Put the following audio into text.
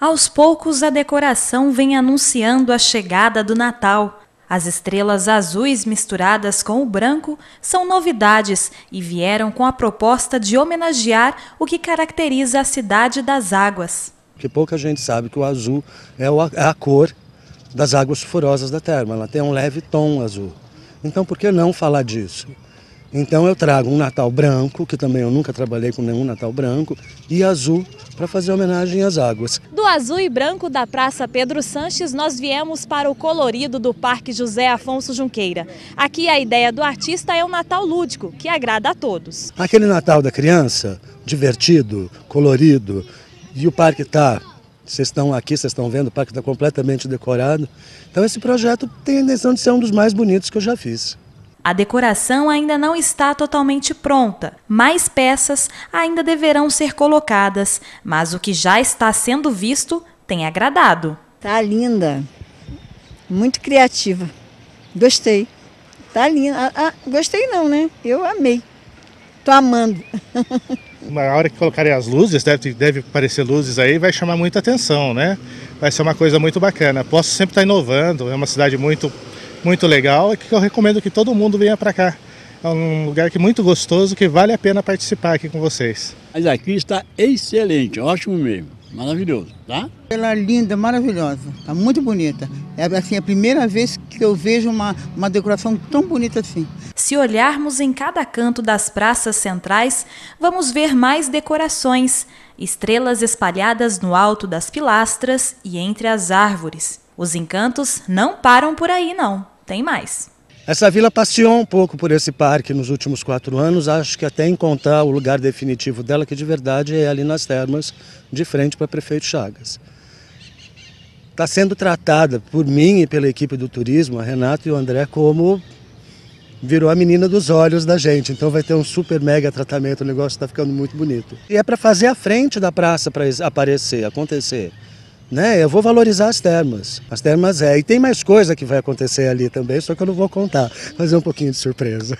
Aos poucos, a decoração vem anunciando a chegada do Natal. As estrelas azuis misturadas com o branco são novidades e vieram com a proposta de homenagear o que caracteriza a cidade das águas. Que pouca gente sabe que o azul é, é a cor das águas sulfurosas da terra, ela tem um leve tom azul. Então, por que não falar disso? Então eu trago um Natal branco, que também eu nunca trabalhei com nenhum Natal branco, e azul para fazer homenagem às águas. Do azul e branco da Praça Pedro Sanches, nós viemos para o colorido do Parque José Afonso Junqueira. Aqui a ideia do artista é um Natal lúdico, que agrada a todos. Aquele Natal da criança, divertido, colorido, e o parque está vocês estão aqui, vocês estão vendo, o parque está completamente decorado. Então esse projeto tem a intenção de ser um dos mais bonitos que eu já fiz. A decoração ainda não está totalmente pronta, mais peças ainda deverão ser colocadas, mas o que já está sendo visto tem agradado. Tá linda, muito criativa, gostei. Tá linda, ah, ah gostei não, né? Eu amei, tô amando. na hora que colocarem as luzes, deve, deve aparecer luzes aí, vai chamar muita atenção, né? Vai ser uma coisa muito bacana. Posso sempre estar tá inovando, é uma cidade muito muito legal e que eu recomendo que todo mundo venha para cá. É um lugar que é muito gostoso, que vale a pena participar aqui com vocês. Mas aqui está excelente, ótimo mesmo, maravilhoso, tá? Ela é linda, maravilhosa, tá muito bonita. É assim, a primeira vez que eu vejo uma, uma decoração tão bonita assim. Se olharmos em cada canto das praças centrais, vamos ver mais decorações, estrelas espalhadas no alto das pilastras e entre as árvores. Os encantos não param por aí, não tem mais. Essa vila passeou um pouco por esse parque nos últimos quatro anos, acho que até encontrar o lugar definitivo dela, que de verdade é ali nas termas, de frente para prefeito Chagas. Está sendo tratada por mim e pela equipe do turismo, a Renata e o André, como virou a menina dos olhos da gente. Então vai ter um super mega tratamento, o negócio está ficando muito bonito. E é para fazer a frente da praça para aparecer, acontecer né? Eu vou valorizar as termas. As termas é. E tem mais coisa que vai acontecer ali também, só que eu não vou contar. fazer um pouquinho de surpresa.